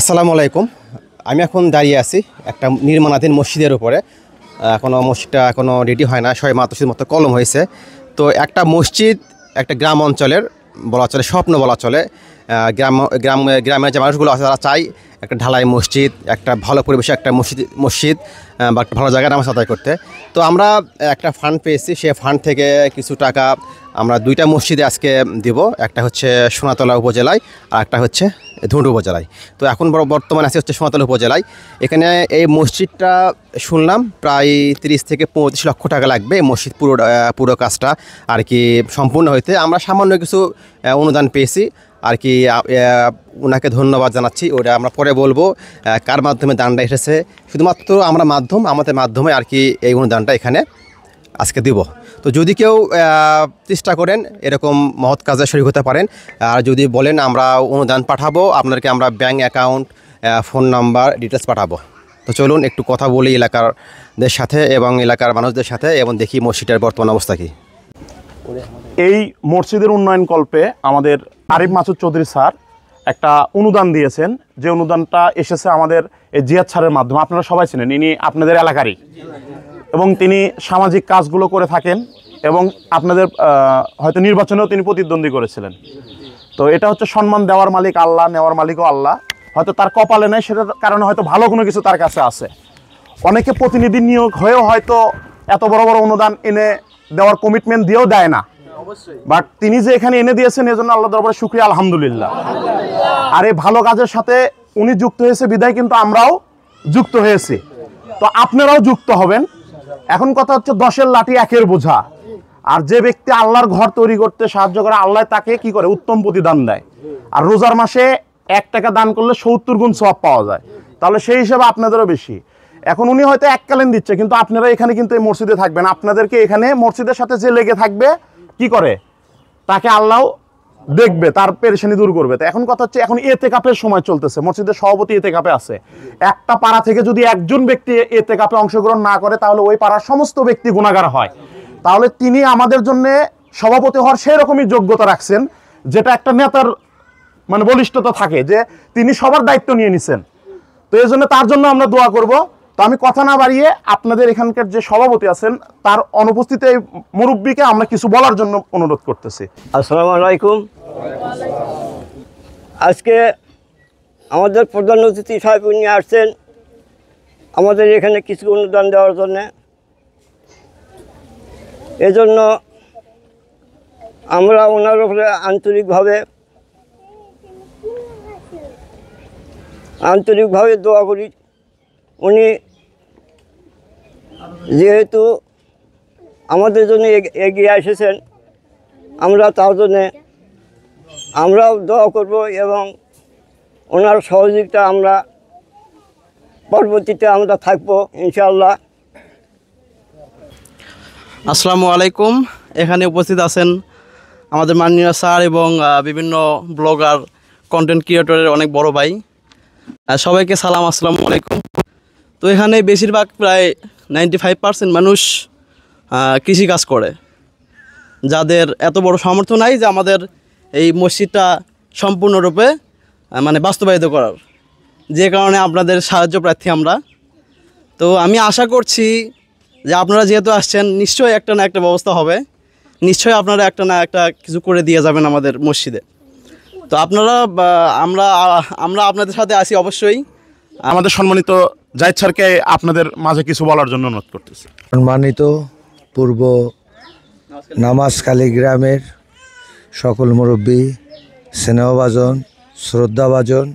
আসসালামু আলাইকুম আমি এখন দাঁড়িয়ে আছি একটা নির্মাণাধীন মসজিদের উপরে এখনও মসজিদটা এখনও রেডি হয় না সবাই মাতসির মতো কলম হয়েছে তো একটা মসজিদ একটা গ্রাম অঞ্চলের বলা চলে স্বপ্ন বলা চলে গ্রাম গ্রাম গ্রামের যে মানুষগুলো আছে তারা চায় একটা ঢালাই মসজিদ একটা ভালো পরিবেশে একটা মসজিদ মসজিদ বা একটা ভালো জায়গায় নামাজ আদায় করতে তো আমরা একটা ফান্ড পেয়েছি সে ফান্ড থেকে কিছু টাকা আমরা দুইটা মসজিদে আজকে দিব একটা হচ্ছে সোনাতলা উপজেলায় আর একটা হচ্ছে ধুন্ডু উপজেলায় তো এখন বর্তমানে আছে হচ্ছে সোনাতলা উপজেলায় এখানে এই মসজিদটা শুনলাম প্রায় তিরিশ থেকে পঁয়ত্রিশ লক্ষ টাকা লাগবে মসজিদ পুরো পুরো কাজটা আর কি সম্পূর্ণ হইতে আমরা সামান্য কিছু অনুদান পেয়েছি আর কি ওনাকে ধন্যবাদ জানাচ্ছি ওটা আমরা পরে বলবো কার মাধ্যমে দানটা এসেছে শুধুমাত্র আমরা মাধ্যম আমাদের মাধ্যমে আর কি এই অনুদানটা এখানে আজকে দিব তো যদি কেউ চেষ্টা করেন এরকম মহৎ কাজে শরীর হতে পারেন আর যদি বলেন আমরা অনুদান পাঠাবো আপনাকে আমরা bank account phone number details পাঠাবো তো চলুন একটু কথা বলি এলাকারদের সাথে এবং এলাকার মানুষদের সাথে এবং দেখি মসজিদের বর্তমান অবস্থা কী এই মসজিদের উন্নয়ন কল্পে আমাদের আরিফ মাসুদ চৌধুরী স্যার একটা অনুদান দিয়েছেন যে অনুদানটা এসেছে আমাদের জিয়াদ স্যারের মাধ্যমে আপনারা সবাই চেনেন ইনি আপনাদের এলাকারই এবং তিনি সামাজিক কাজগুলো করে থাকেন এবং আপনাদের হয়তো নির্বাচনেও তিনি প্রতিদ্বন্দ্বী করেছিলেন তো এটা হচ্ছে সম্মান দেওয়ার মালিক আল্লাহ নেওয়ার মালিকও আল্লাহ হয়তো তার কপালে নেয় সেটার কারণে হয়তো ভালো কোনো কিছু তার কাছে আছে অনেকে প্রতিনিধি নিয়োগ হয়েও হয়তো এত বড় বড় অনুদান এনে দেওয়ার কমিটমেন্ট দিয়েও দেয় না বাট তিনি যে এখানে এনে দিয়েছেন এজন্য আল্লাহ দরবারে শুক্রিয়া আলহামদুলিল্লাহ আর এই ভালো কাজের সাথে উনি যুক্ত হয়েছে বিদায় কিন্তু আমরাও যুক্ত হয়েছি তো আপনারাও যুক্ত হবেন এখন কথা হচ্ছে দশের লাঠি একের বোঝা আর যে ব্যক্তি আল্লাহর ঘর তৈরি করতে সাহায্য করে আল্লাহ তাকে কি করে উত্তম প্রতিদান দেয় আর রোজার মাসে এক টাকা দান করলে সত্তর গুণ সব পাওয়া যায় তাহলে সেই হিসাবে আপনাদেরও বেশি এখন উনি হয়তো এককালীন দিচ্ছে কিন্তু আপনারা এখানে কিন্তু এই মসজিদে থাকবেন আপনাদেরকে এখানে মসজিদের সাথে যে লেগে থাকবে কি করে তাকে আল্লাহ দেখবে তার পেরেশানি দূর করবে এখন কথা হচ্ছে এখন এতে কাপের সময় চলতেছে মসজিদের সভাপতি এতে কাপে আছে একটা পাড়া থেকে যদি একজন ব্যক্তি এতে কাপে অংশগ্রহণ না করে তাহলে ওই পাড়ার সমস্ত ব্যক্তি গুণাগার হয় তাহলে তিনি আমাদের জন্য সভাপতি হওয়ার সেই রকমই যোগ্যতা রাখছেন যেটা একটা নেতার মানে বলিষ্ঠতা থাকে যে তিনি সবার দায়িত্ব নিয়ে নিছেন তো এই জন্য তার জন্য আমরা দোয়া করব তো আমি কথা না বাড়িয়ে আপনাদের এখানকার যে সভাপতি আছেন তার অনুপস্থিতিতে মুরব্বীকে আমরা কিছু বলার জন্য অনুরোধ করতেছি আসসালাম আলাইকুম আজকে আমাদের প্রধান অতিথি সাহেব উনি আসছেন আমাদের এখানে কিছু অনুদান দেওয়ার জন্যে এজন্য আমরা ওনার উপরে আন্তরিকভাবে আন্তরিকভাবে দোয়া করি উনি যেহেতু আমাদের জন্য এগিয়ে এসেছেন আমরা তার জন্যে আমরাও দোয়া করব এবং ওনার সহযোগিতা আমরা পরবর্তীতে আমরা থাকব ইনশাল্লাহ আসসালামু আলাইকুম এখানে উপস্থিত আছেন আমাদের মাননীয় স্যার এবং বিভিন্ন ব্লগার কন্টেন্ট ক্রিয়েটরের অনেক বড় ভাই সবাইকে সালাম আসসালামু আলাইকুম তো এখানে বেশিরভাগ প্রায় নাইনটি ফাইভ পার্সেন্ট মানুষ কৃষিকাজ করে যাদের এত বড় সামর্থ্য নাই যে আমাদের এই মসজিদটা সম্পূর্ণরূপে মানে বাস্তবায়িত করার যে কারণে আপনাদের সাহায্য প্রার্থী আমরা তো আমি আশা করছি যে আপনারা যেহেতু আসছেন নিশ্চয়ই একটা না একটা ব্যবস্থা হবে নিশ্চয়ই আপনারা একটা না একটা কিছু করে দিয়ে যাবেন আমাদের মসজিদে তো আপনারা আমরা আমরা আপনাদের সাথে আসি অবশ্যই আমাদের সম্মানিত জাহিদ স্যারকে আপনাদের মাঝে কিছু বলার জন্য অনুরোধ করতেছি সম্মানিত পূর্ব কালী গ্রামের সকল মুরব্বী স্নেহবাজন শ্রদ্ধাভাজন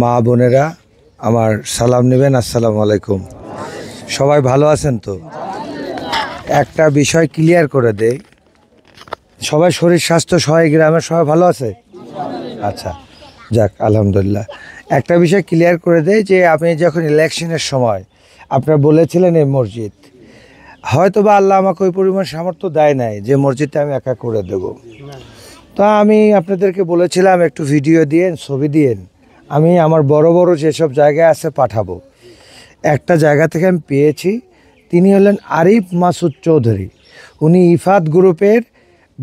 মা বোনেরা আমার সালাম নেবেন আসসালামু আলাইকুম সবাই ভালো আছেন তো একটা বিষয় ক্লিয়ার করে দেয় সবাই শরীর স্বাস্থ্য সবাই গ্রামের সবাই ভালো আছে আচ্ছা যাক আলহামদুলিল্লাহ একটা বিষয় ক্লিয়ার করে দেয় যে আপনি যখন ইলেকশনের সময় আপনারা বলেছিলেন এই মসজিদ হয়তো বা আল্লাহ আমাকে ওই পরিমাণ সামর্থ্য দেয় নাই যে মসজিদটা আমি একা করে দেব তা আমি আপনাদেরকে বলেছিলাম একটু ভিডিও দিয়েন ছবি দিয়েন আমি আমার বড় বড় যেসব জায়গায় আছে পাঠাবো একটা জায়গা থেকে আমি পেয়েছি তিনি হলেন আরিফ মাসুদ চৌধুরী উনি ইফাদ গ্রুপের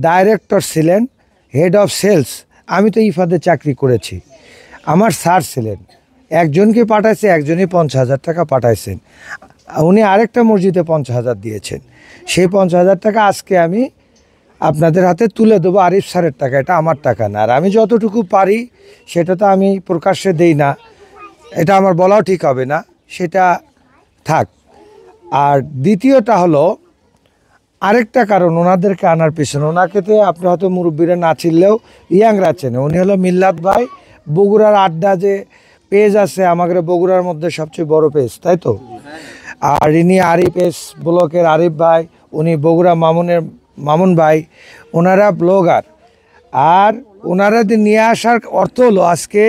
ডাইরেক্টর ছিলেন হেড অফ সেলস আমি তো ইফাদে চাকরি করেছি আমার স্যার ছিলেন একজনকে পাঠাইছে একজনই পঞ্চাশ হাজার টাকা পাঠাইছেন উনি আরেকটা মসজিদে পঞ্চাশ হাজার দিয়েছেন সেই পঞ্চাশ হাজার টাকা আজকে আমি আপনাদের হাতে তুলে দেবো আরিফ স্যারের টাকা এটা আমার টাকা না আর আমি যতটুকু পারি সেটা তো আমি প্রকাশ্যে দেই না এটা আমার বলাও ঠিক হবে না সেটা থাক আর দ্বিতীয়টা হলো আরেকটা কারণ ওনাদেরকে আনার পিছনে ওনাকে তো আপনি হয়তো মুরব্বীরা না চিনলেও ইয়াংরা চেনে উনি হলো মিল্লাত ভাই বগুড়ার আড্ডা যে পেজ আছে আমাদের বগুড়ার মধ্যে সবচেয়ে বড় পেজ তাই তো আর ইনি আরিফ এস ব্লকের আরিফ ভাই উনি বগুড়া মামুনের মামুন ভাই ওনারা ব্লগার আর ওনারা নিয়ে আসার অর্থ হলো আজকে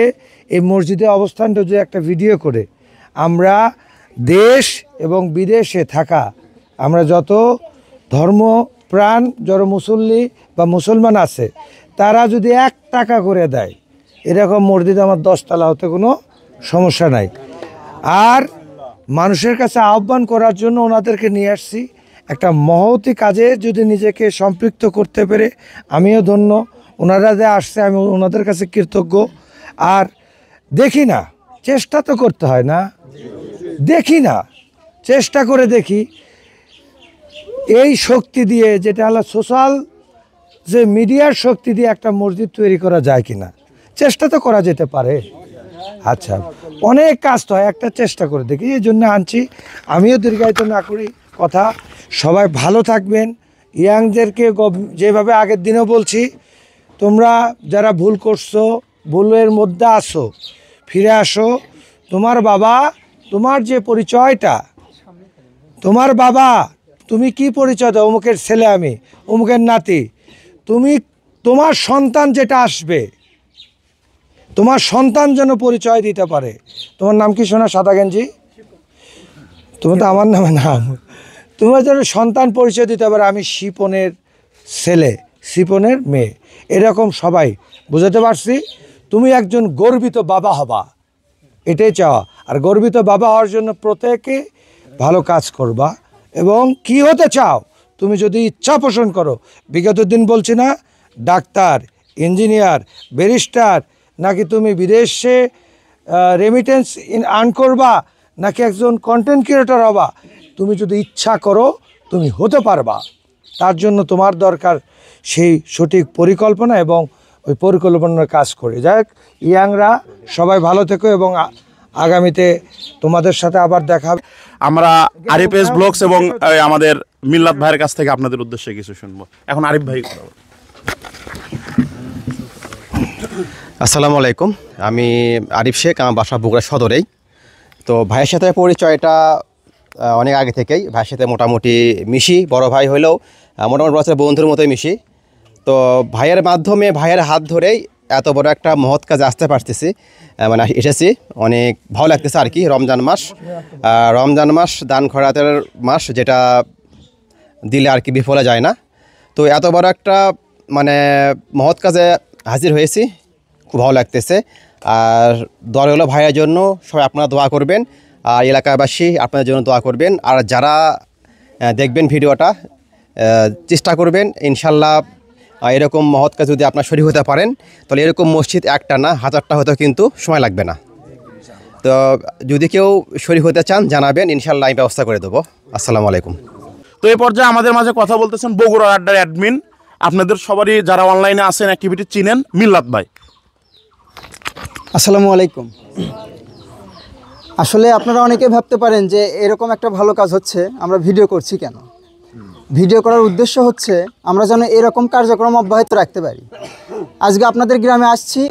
এই মসজিদে অবস্থানটা যে একটা ভিডিও করে আমরা দেশ এবং বিদেশে থাকা আমরা যত ধর্ম প্রাণ যারা মুসল্লি বা মুসলমান আছে তারা যদি এক টাকা করে দেয় এরকম মসজিদ আমার দশতলা হতে কোনো সমস্যা নাই আর মানুষের কাছে আহ্বান করার জন্য ওনাদেরকে নিয়ে আসছি একটা মহতি কাজে যদি নিজেকে সম্পৃক্ত করতে পেরে আমিও ধন্য ওনারা যে আসছে আমি ওনাদের কাছে কৃতজ্ঞ আর দেখি না চেষ্টা তো করতে হয় না দেখি না চেষ্টা করে দেখি এই শক্তি দিয়ে যেটা হলো সোশ্যাল যে মিডিয়ার শক্তি দিয়ে একটা মসজিদ তৈরি করা যায় কিনা চেষ্টা তো করা যেতে পারে আচ্ছা অনেক কাজ তো হয় একটা চেষ্টা করে দেখি এই জন্য আনছি আমিও দীর্ঘায়িত না করি কথা সবাই ভালো থাকবেন ইয়াংদেরকে যেভাবে আগের দিনও বলছি তোমরা যারা ভুল করছো ভুলের মধ্যে আসো ফিরে আসো তোমার বাবা তোমার যে পরিচয়টা তোমার বাবা তুমি কি পরিচয় দাও অমুকের ছেলে আমি অমুকের নাতি তুমি তোমার সন্তান যেটা আসবে তোমার সন্তান যেন পরিচয় দিতে পারে তোমার নাম কি শোনা সাদা গেঞ্জি তোমার তো আমার নামে নাম তোমার যেন সন্তান পরিচয় দিতে পারে আমি শিপনের ছেলে শিপনের মেয়ে এরকম সবাই বুঝাতে পারছি তুমি একজন গর্বিত বাবা হবা এটাই চাওয়া আর গর্বিত বাবা হওয়ার জন্য প্রত্যেকে ভালো কাজ করবা এবং কি হতে চাও তুমি যদি ইচ্ছা পোষণ করো বিগত দিন বলছি না ডাক্তার ইঞ্জিনিয়ার ব্যারিস্টার নাকি তুমি বিদেশে রেমিটেন্স ইন আর্ন করবা নাকি একজন কন্টেন্ট ক্রিয়েটর হবা তুমি যদি ইচ্ছা করো তুমি হতে পারবা তার জন্য তোমার দরকার সেই সঠিক পরিকল্পনা এবং ওই পরিকল্পনার কাজ করে যাই ইয়াংরা সবাই ভালো থেকো এবং আগামীতে তোমাদের সাথে আবার দেখা আমরা আরিফ এস ব্লগস এবং আমাদের মিল্লাত ভাইয়ের কাছ থেকে আপনাদের উদ্দেশ্যে কিছু শুনবো এখন আরিফ ভাই আসসালামু আলাইকুম আমি আরিফ শেখ আমার বাসা বগুড়া সদরেই তো ভাইয়ের সাথে পরিচয়টা অনেক আগে থেকেই ভাইয়ের সাথে মোটামুটি মিশি বড় ভাই হলেও মোটামুটি বছর বন্ধুর মতোই মিশি তো ভাইয়ের মাধ্যমে ভাইয়ের হাত ধরেই এত বড় একটা মহৎ কাজে আসতে পারতেছি মানে এসেছি অনেক ভালো লাগতেছে আর কি রমজান মাস রমজান মাস দান খরাতের মাস যেটা দিলে আর কি বিফলে যায় না তো এত বড় একটা মানে মহৎ কাজে হাজির হয়েছি খুব ভালো লাগতেছে আর দোয়া হলো ভাইয়ের জন্য সবাই আপনারা দোয়া করবেন আর এলাকাবাসী আপনাদের জন্য দোয়া করবেন আর যারা দেখবেন ভিডিওটা চেষ্টা করবেন ইনশাল্লাহ এরকম মহৎ কাজ যদি আপনার শরীর হতে পারেন তাহলে এরকম মসজিদ একটা না হাজারটা হতে কিন্তু সময় লাগবে না তো যদি কেউ শরীর হতে চান জানাবেন ইনশাল্লাহ আমি ব্যবস্থা করে দেবো আসসালামু আলাইকুম তো এই পর্যায়ে আমাদের মাঝে কথা বলতেছেন বগুড়া আড্ডার অ্যাডমিন আপনাদের সবারই যারা অনলাইনে আসেন অ্যাক্টিভিটি চিনেন মিল্লাত ভাই আসসালামু আলাইকুম আসলে আপনারা অনেকে ভাবতে পারেন যে এরকম একটা ভালো কাজ হচ্ছে আমরা ভিডিও করছি কেন ভিডিও করার উদ্দেশ্য হচ্ছে আমরা যেন এরকম কার্যক্রম অব্যাহত রাখতে পারি আজকে আপনাদের গ্রামে আসছি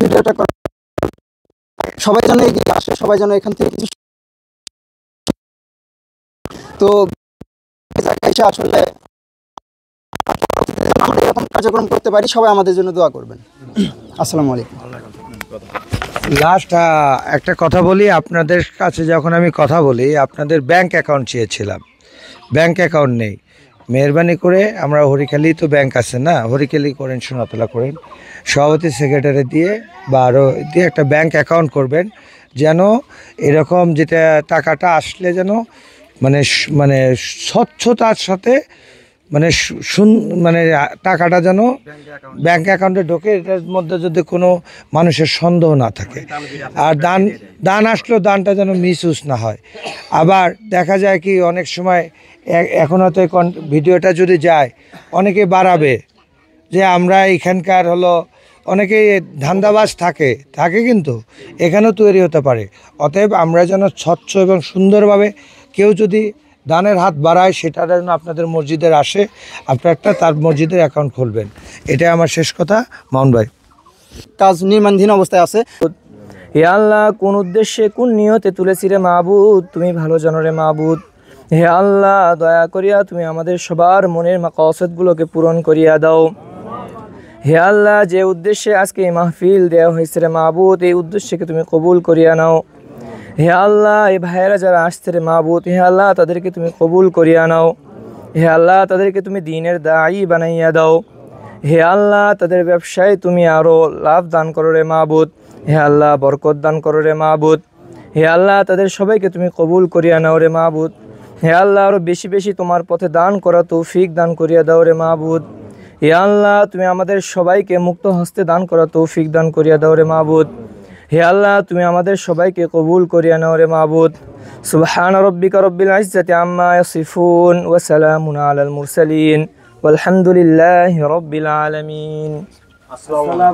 ভিডিওটা সবাই যেন এগিয়ে আসে সবাই যেন এখান থেকে কিছু তো আসলে এরকম কার্যক্রম করতে পারি সবাই আমাদের জন্য দোয়া করবেন আসসালামু আলাইকুম লাস্ট একটা কথা বলি আপনাদের কাছে যখন আমি কথা বলি আপনাদের ব্যাংক অ্যাকাউন্ট চেয়েছিলাম ব্যাংক অ্যাকাউন্ট নেই মেহরবানি করে আমরা হরিখালি তো ব্যাংক আছে না হরিখালি করেন সোনাতলা করেন সভাপতি সেক্রেটারি দিয়ে বা আরও দিয়ে একটা ব্যাংক অ্যাকাউন্ট করবেন যেন এরকম যেটা টাকাটা আসলে যেন মানে মানে স্বচ্ছতার সাথে মানে মানে টাকাটা যেন ব্যাংক অ্যাকাউন্টে ঢোকে এটার মধ্যে যদি কোনো মানুষের সন্দেহ না থাকে আর দান দান আসলেও দানটা যেন মিসইউজ না হয় আবার দেখা যায় কি অনেক সময় এখন হয়তো ভিডিওটা যদি যায় অনেকে বাড়াবে যে আমরা এখানকার হলো অনেকেই ধান্দাবাজ থাকে থাকে কিন্তু এখানেও তৈরি হতে পারে অতএব আমরা যেন স্বচ্ছ এবং সুন্দরভাবে কেউ যদি দানের হাত বাড়ায় সেটা যেন আপনাদের মসজিদের আসে আপনারটা তার মসজিদের অ্যাকাউন্ট খুলবেন এটাই আমার শেষ কথা মাউন ভাই কাজ নির্মাণধীন অবস্থায় আছে হে আল্লাহ কোন উদ্দেশ্যে কোন নিয়তে তুলেছি রে মাহবুদ তুমি ভালো জানো রে মাহবুদ হে আল্লাহ দয়া করিয়া তুমি আমাদের সবার মনের কসদগুলোকে পূরণ করিয়া দাও হে আল্লাহ যে উদ্দেশ্যে আজকে এই মাহফিল দেওয়া হয়েছে রে মাহবুদ এই উদ্দেশ্যকে তুমি কবুল করিয়া নাও হে আল্লাহ এই ভাইয়েরা যারা আসছে রে মাহবুত হে আল্লাহ তাদেরকে তুমি কবুল করিয়া নাও হে আল্লাহ তাদেরকে তুমি দিনের দায়ী বানাইয়া দাও হে আল্লাহ তাদের ব্যবসায় তুমি আরও লাভ দান করো রে মাহবুত হে আল্লাহ বরকত দান করো রে মাহবুত হে আল্লাহ তাদের সবাইকে তুমি কবুল করিয়া নাও রে মাহবুত হে আল্লাহ আরও বেশি বেশি তোমার পথে দান করা তৌফিক দান করিয়া দাও রে মাহবুদ হে আল্লাহ তুমি আমাদের সবাইকে মুক্ত হস্তে দান করা তৌফিক দান করিয়া দাও রে মাহবুদ হে আল্লাহ তুমি আমাদের সবাইকে কবুল করিয়া নাও রে মাহবুদ সুবহান রব্বিকা রব্বিল ইজ্জাতি আম্মা ইয়াসিফুন ওয়া সালামুন আলাল মুরসালিন ওয়ালহামদুলিল্লাহি রব্বিল আলামিন আসসালামু